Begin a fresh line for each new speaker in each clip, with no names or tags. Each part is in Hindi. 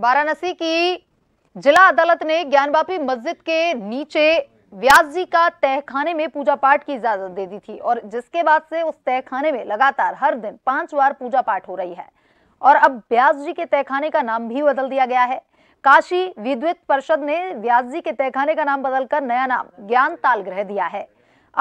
वाराणसी की जिला अदालत ने ज्ञानबापी मस्जिद के नीचे व्यास जी का तहखाने में पूजा पाठ की इजाजत दे दी थी और जिसके बाद से उस तहखाने में लगातार हर दिन पांच बार पूजा पाठ हो रही है और अब व्यास जी के तहखाने का नाम भी बदल दिया गया है काशी विद्युत परिषद ने व्यास जी के तहखाने का नाम बदलकर नया नाम ज्ञान ताल ग्रह दिया है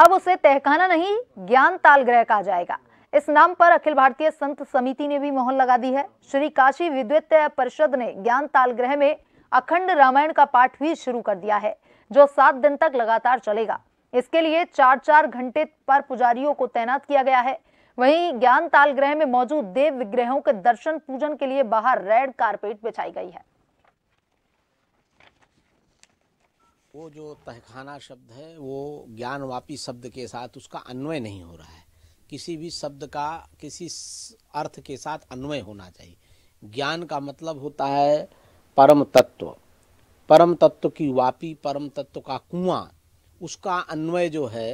अब उसे तहखाना नहीं ज्ञान ताल ग्रह कहा जाएगा इस नाम पर अखिल भारतीय संत समिति ने भी मोहर लगा दी है श्री काशी विद्वित परिषद ने ज्ञान ग्रह में अखंड रामायण का पाठ भी शुरू कर दिया है जो सात दिन तक लगातार चलेगा इसके लिए चार चार घंटे पर पुजारियों को तैनात किया गया है वहीं ज्ञान ग्रह में मौजूद देव विग्रहों के दर्शन पूजन के लिए बाहर रेड कारपेट बिछाई गई है
वो जो तहखाना शब्द है वो ज्ञानवापी शब्द के साथ उसका अन्वय नहीं हो रहा है किसी भी शब्द का किसी अर्थ के साथ अन्वय होना चाहिए ज्ञान का मतलब होता है परम तत्व परम तत्व की वापी परम तत्व का कुआं उसका अन्वय जो है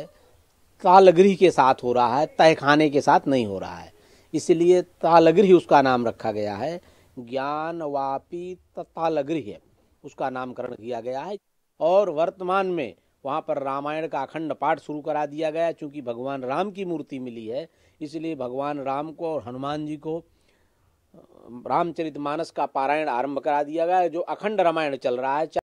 तालगृह के साथ हो रहा है तहखाने के साथ नहीं हो रहा है इसलिए तालगृह उसका नाम रखा गया है ज्ञान वापी तालगृह उसका नामकरण किया गया है और वर्तमान में वहाँ पर रामायण का अखंड पाठ शुरू करा दिया गया क्योंकि भगवान राम की मूर्ति मिली है इसलिए भगवान राम को और हनुमान जी को रामचरितमानस का पारायण आरंभ करा दिया गया जो अखंड रामायण चल रहा है